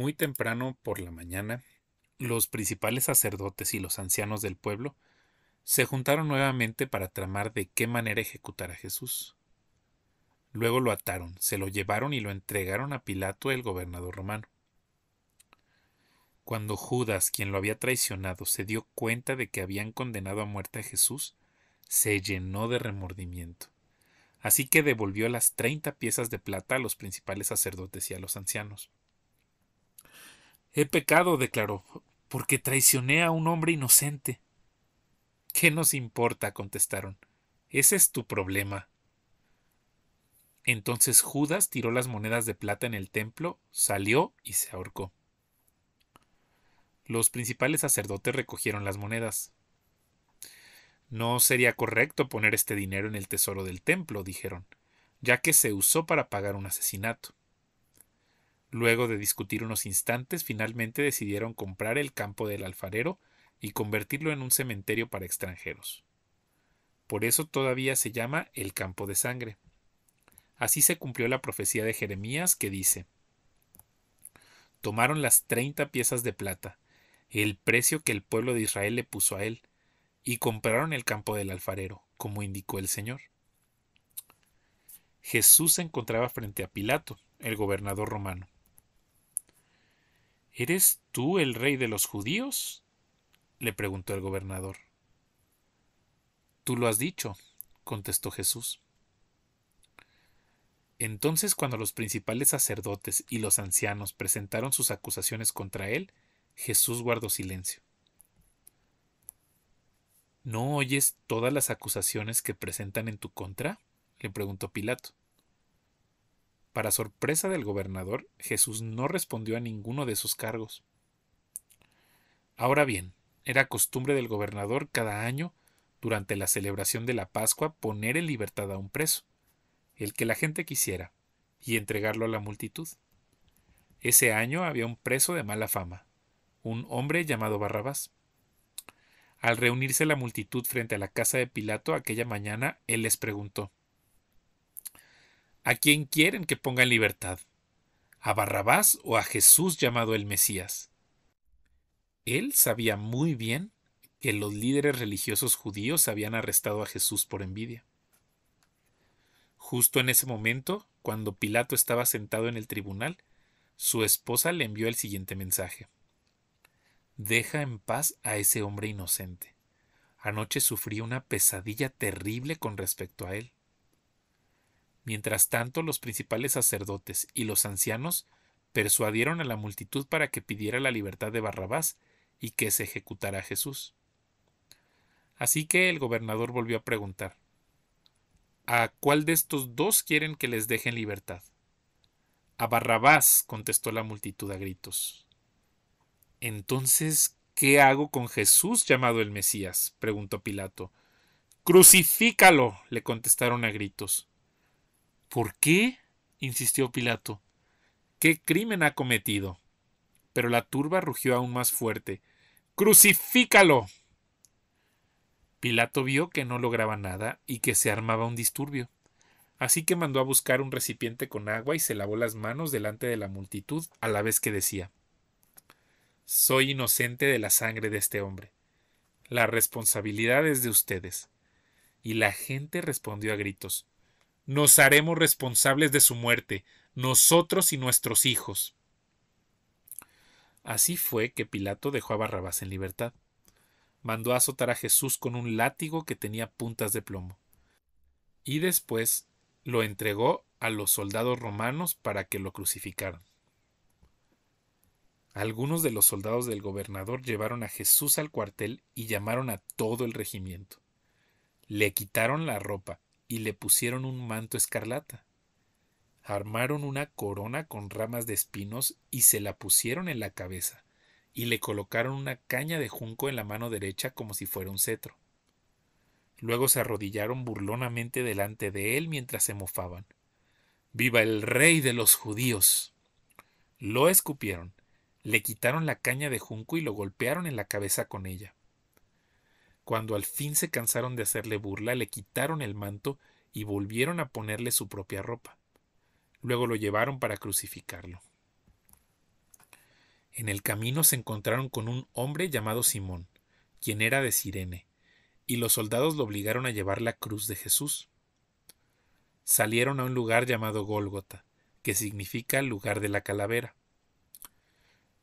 Muy temprano por la mañana, los principales sacerdotes y los ancianos del pueblo se juntaron nuevamente para tramar de qué manera ejecutar a Jesús. Luego lo ataron, se lo llevaron y lo entregaron a Pilato, el gobernador romano. Cuando Judas, quien lo había traicionado, se dio cuenta de que habían condenado a muerte a Jesús, se llenó de remordimiento. Así que devolvió las treinta piezas de plata a los principales sacerdotes y a los ancianos. He pecado, declaró, porque traicioné a un hombre inocente. ¿Qué nos importa? contestaron. Ese es tu problema. Entonces Judas tiró las monedas de plata en el templo, salió y se ahorcó. Los principales sacerdotes recogieron las monedas. No sería correcto poner este dinero en el tesoro del templo, dijeron, ya que se usó para pagar un asesinato. Luego de discutir unos instantes, finalmente decidieron comprar el campo del alfarero y convertirlo en un cementerio para extranjeros. Por eso todavía se llama el campo de sangre. Así se cumplió la profecía de Jeremías que dice Tomaron las treinta piezas de plata, el precio que el pueblo de Israel le puso a él, y compraron el campo del alfarero, como indicó el Señor. Jesús se encontraba frente a Pilato, el gobernador romano. ¿Eres tú el rey de los judíos? le preguntó el gobernador. Tú lo has dicho, contestó Jesús. Entonces cuando los principales sacerdotes y los ancianos presentaron sus acusaciones contra él, Jesús guardó silencio. ¿No oyes todas las acusaciones que presentan en tu contra? le preguntó Pilato. Para sorpresa del gobernador, Jesús no respondió a ninguno de sus cargos. Ahora bien, era costumbre del gobernador cada año, durante la celebración de la Pascua, poner en libertad a un preso, el que la gente quisiera, y entregarlo a la multitud. Ese año había un preso de mala fama, un hombre llamado Barrabás. Al reunirse la multitud frente a la casa de Pilato aquella mañana, él les preguntó ¿A quién quieren que ponga en libertad? ¿A Barrabás o a Jesús llamado el Mesías? Él sabía muy bien que los líderes religiosos judíos habían arrestado a Jesús por envidia. Justo en ese momento, cuando Pilato estaba sentado en el tribunal, su esposa le envió el siguiente mensaje. Deja en paz a ese hombre inocente. Anoche sufrí una pesadilla terrible con respecto a él. Mientras tanto, los principales sacerdotes y los ancianos persuadieron a la multitud para que pidiera la libertad de Barrabás y que se ejecutara a Jesús. Así que el gobernador volvió a preguntar ¿A cuál de estos dos quieren que les dejen libertad? A Barrabás, contestó la multitud a gritos. Entonces, ¿qué hago con Jesús llamado el Mesías? preguntó Pilato. Crucifícalo, le contestaron a gritos. ¿Por qué? insistió Pilato. ¿Qué crimen ha cometido? Pero la turba rugió aún más fuerte. ¡Crucifícalo! Pilato vio que no lograba nada y que se armaba un disturbio. Así que mandó a buscar un recipiente con agua y se lavó las manos delante de la multitud, a la vez que decía Soy inocente de la sangre de este hombre. La responsabilidad es de ustedes. Y la gente respondió a gritos nos haremos responsables de su muerte, nosotros y nuestros hijos. Así fue que Pilato dejó a Barrabás en libertad. Mandó azotar a Jesús con un látigo que tenía puntas de plomo. Y después lo entregó a los soldados romanos para que lo crucificaran. Algunos de los soldados del gobernador llevaron a Jesús al cuartel y llamaron a todo el regimiento. Le quitaron la ropa, y le pusieron un manto escarlata. Armaron una corona con ramas de espinos y se la pusieron en la cabeza, y le colocaron una caña de junco en la mano derecha como si fuera un cetro. Luego se arrodillaron burlonamente delante de él mientras se mofaban. ¡Viva el rey de los judíos! Lo escupieron, le quitaron la caña de junco y lo golpearon en la cabeza con ella. Cuando al fin se cansaron de hacerle burla, le quitaron el manto y volvieron a ponerle su propia ropa. Luego lo llevaron para crucificarlo. En el camino se encontraron con un hombre llamado Simón, quien era de Sirene, y los soldados lo obligaron a llevar la cruz de Jesús. Salieron a un lugar llamado Gólgota, que significa lugar de la calavera.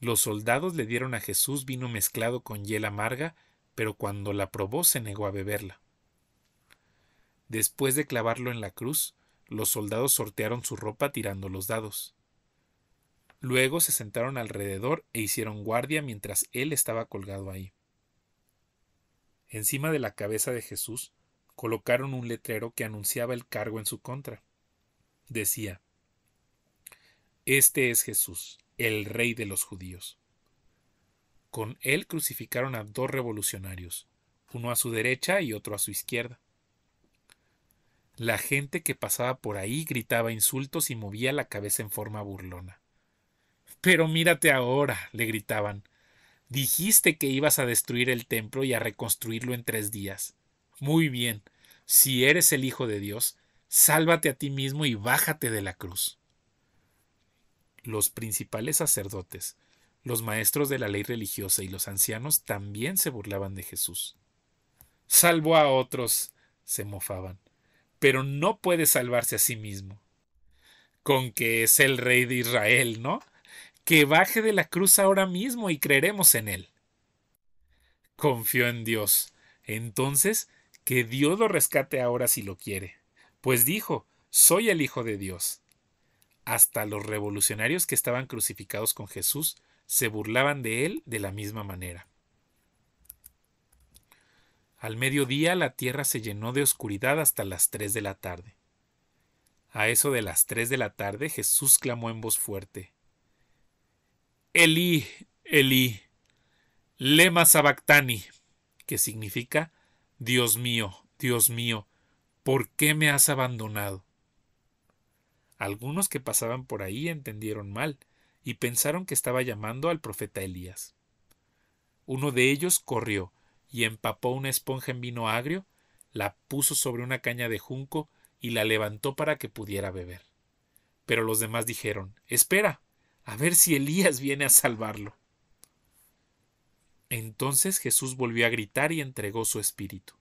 Los soldados le dieron a Jesús vino mezclado con hiel amarga pero cuando la probó se negó a beberla. Después de clavarlo en la cruz, los soldados sortearon su ropa tirando los dados. Luego se sentaron alrededor e hicieron guardia mientras él estaba colgado ahí. Encima de la cabeza de Jesús colocaron un letrero que anunciaba el cargo en su contra. Decía Este es Jesús, el rey de los judíos. Con él crucificaron a dos revolucionarios, uno a su derecha y otro a su izquierda. La gente que pasaba por ahí gritaba insultos y movía la cabeza en forma burlona. Pero mírate ahora, le gritaban. Dijiste que ibas a destruir el templo y a reconstruirlo en tres días. Muy bien, si eres el Hijo de Dios, sálvate a ti mismo y bájate de la cruz. Los principales sacerdotes, los maestros de la ley religiosa y los ancianos también se burlaban de Jesús. —Salvo a otros, se mofaban, pero no puede salvarse a sí mismo. Con que es el rey de Israel, ¿no? Que baje de la cruz ahora mismo y creeremos en él. Confió en Dios. Entonces, que Dios lo rescate ahora si lo quiere. Pues dijo, soy el Hijo de Dios. Hasta los revolucionarios que estaban crucificados con Jesús se burlaban de él de la misma manera. Al mediodía la tierra se llenó de oscuridad hasta las tres de la tarde. A eso de las tres de la tarde Jesús clamó en voz fuerte. Elí, Elí, lema sabactani, que significa Dios mío, Dios mío, ¿por qué me has abandonado? Algunos que pasaban por ahí entendieron mal y pensaron que estaba llamando al profeta Elías. Uno de ellos corrió y empapó una esponja en vino agrio, la puso sobre una caña de junco y la levantó para que pudiera beber. Pero los demás dijeron Espera, a ver si Elías viene a salvarlo. Entonces Jesús volvió a gritar y entregó su espíritu.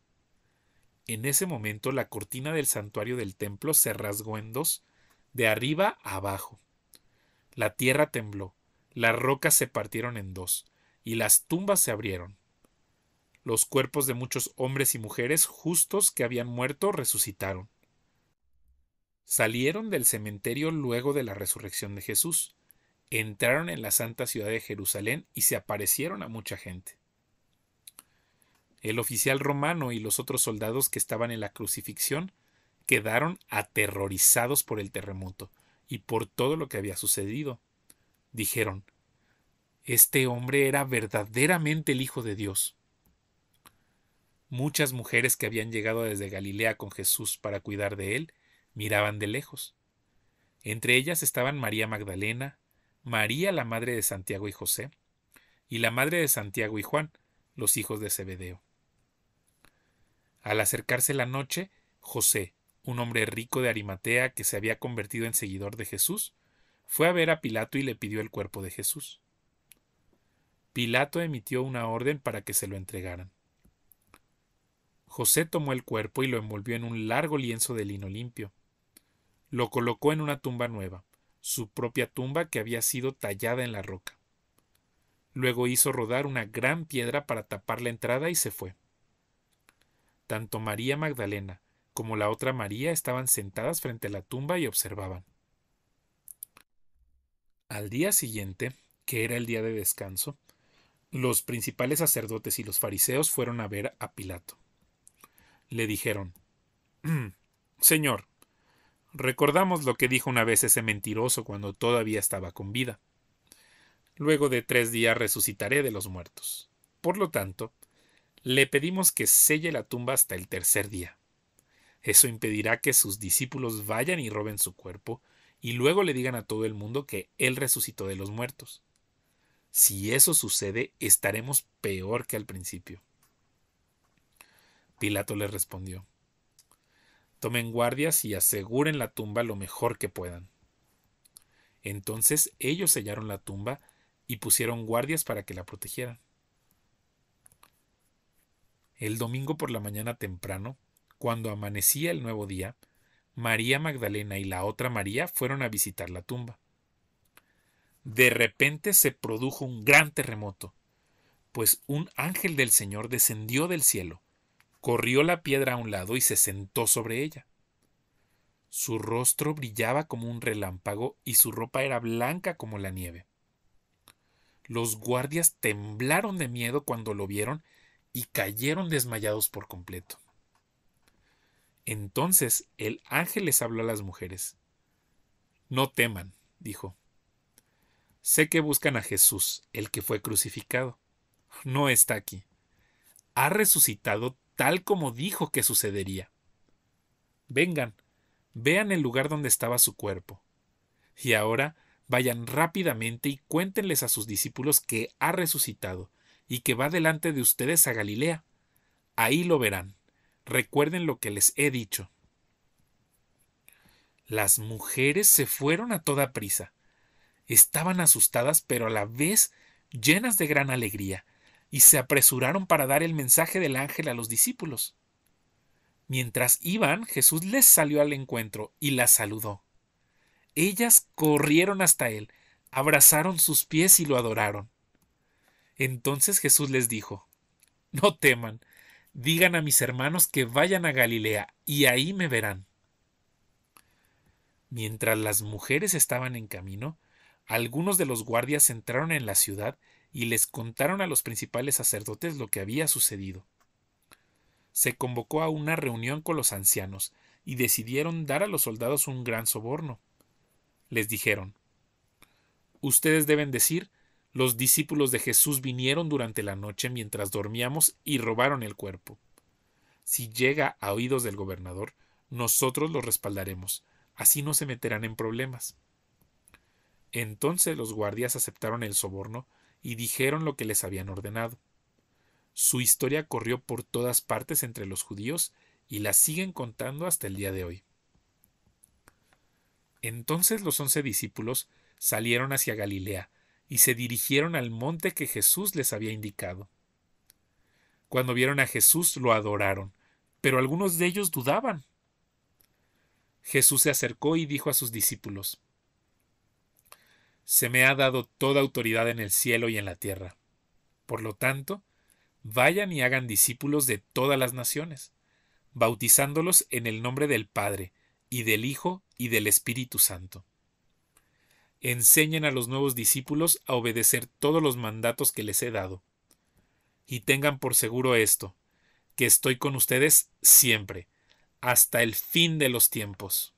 En ese momento la cortina del santuario del templo se rasgó en dos, de arriba a abajo. La tierra tembló, las rocas se partieron en dos, y las tumbas se abrieron. Los cuerpos de muchos hombres y mujeres justos que habían muerto resucitaron. Salieron del cementerio luego de la resurrección de Jesús, entraron en la santa ciudad de Jerusalén y se aparecieron a mucha gente. El oficial romano y los otros soldados que estaban en la crucifixión quedaron aterrorizados por el terremoto y por todo lo que había sucedido. Dijeron, este hombre era verdaderamente el Hijo de Dios. Muchas mujeres que habían llegado desde Galilea con Jesús para cuidar de él miraban de lejos. Entre ellas estaban María Magdalena, María la madre de Santiago y José, y la madre de Santiago y Juan, los hijos de Zebedeo. Al acercarse la noche, José, un hombre rico de Arimatea que se había convertido en seguidor de Jesús, fue a ver a Pilato y le pidió el cuerpo de Jesús. Pilato emitió una orden para que se lo entregaran. José tomó el cuerpo y lo envolvió en un largo lienzo de lino limpio. Lo colocó en una tumba nueva, su propia tumba que había sido tallada en la roca. Luego hizo rodar una gran piedra para tapar la entrada y se fue. Tanto María Magdalena como la otra María, estaban sentadas frente a la tumba y observaban. Al día siguiente, que era el día de descanso, los principales sacerdotes y los fariseos fueron a ver a Pilato. Le dijeron, mm, Señor, recordamos lo que dijo una vez ese mentiroso cuando todavía estaba con vida. Luego de tres días resucitaré de los muertos. Por lo tanto, le pedimos que selle la tumba hasta el tercer día. Eso impedirá que sus discípulos vayan y roben su cuerpo, y luego le digan a todo el mundo que Él resucitó de los muertos. Si eso sucede, estaremos peor que al principio. Pilato les respondió Tomen guardias y aseguren la tumba lo mejor que puedan. Entonces ellos sellaron la tumba y pusieron guardias para que la protegieran. El domingo por la mañana temprano, cuando amanecía el nuevo día, María Magdalena y la otra María fueron a visitar la tumba. De repente se produjo un gran terremoto, pues un ángel del Señor descendió del cielo, corrió la piedra a un lado y se sentó sobre ella. Su rostro brillaba como un relámpago y su ropa era blanca como la nieve. Los guardias temblaron de miedo cuando lo vieron y cayeron desmayados por completo. Entonces el ángel les habló a las mujeres. No teman, dijo. Sé que buscan a Jesús, el que fue crucificado. No está aquí. Ha resucitado tal como dijo que sucedería. Vengan, vean el lugar donde estaba su cuerpo. Y ahora vayan rápidamente y cuéntenles a sus discípulos que ha resucitado y que va delante de ustedes a Galilea. Ahí lo verán. Recuerden lo que les he dicho. Las mujeres se fueron a toda prisa. Estaban asustadas, pero a la vez llenas de gran alegría, y se apresuraron para dar el mensaje del ángel a los discípulos. Mientras iban, Jesús les salió al encuentro y las saludó. Ellas corrieron hasta él, abrazaron sus pies y lo adoraron. Entonces Jesús les dijo, No teman, digan a mis hermanos que vayan a Galilea, y ahí me verán. Mientras las mujeres estaban en camino, algunos de los guardias entraron en la ciudad y les contaron a los principales sacerdotes lo que había sucedido. Se convocó a una reunión con los ancianos, y decidieron dar a los soldados un gran soborno. Les dijeron Ustedes deben decir los discípulos de Jesús vinieron durante la noche mientras dormíamos y robaron el cuerpo. Si llega a oídos del gobernador, nosotros los respaldaremos, así no se meterán en problemas. Entonces los guardias aceptaron el soborno y dijeron lo que les habían ordenado. Su historia corrió por todas partes entre los judíos y la siguen contando hasta el día de hoy. Entonces los once discípulos salieron hacia Galilea, y se dirigieron al monte que Jesús les había indicado. Cuando vieron a Jesús lo adoraron, pero algunos de ellos dudaban. Jesús se acercó y dijo a sus discípulos, Se me ha dado toda autoridad en el cielo y en la tierra. Por lo tanto, vayan y hagan discípulos de todas las naciones, bautizándolos en el nombre del Padre, y del Hijo, y del Espíritu Santo enseñen a los nuevos discípulos a obedecer todos los mandatos que les he dado. Y tengan por seguro esto, que estoy con ustedes siempre, hasta el fin de los tiempos.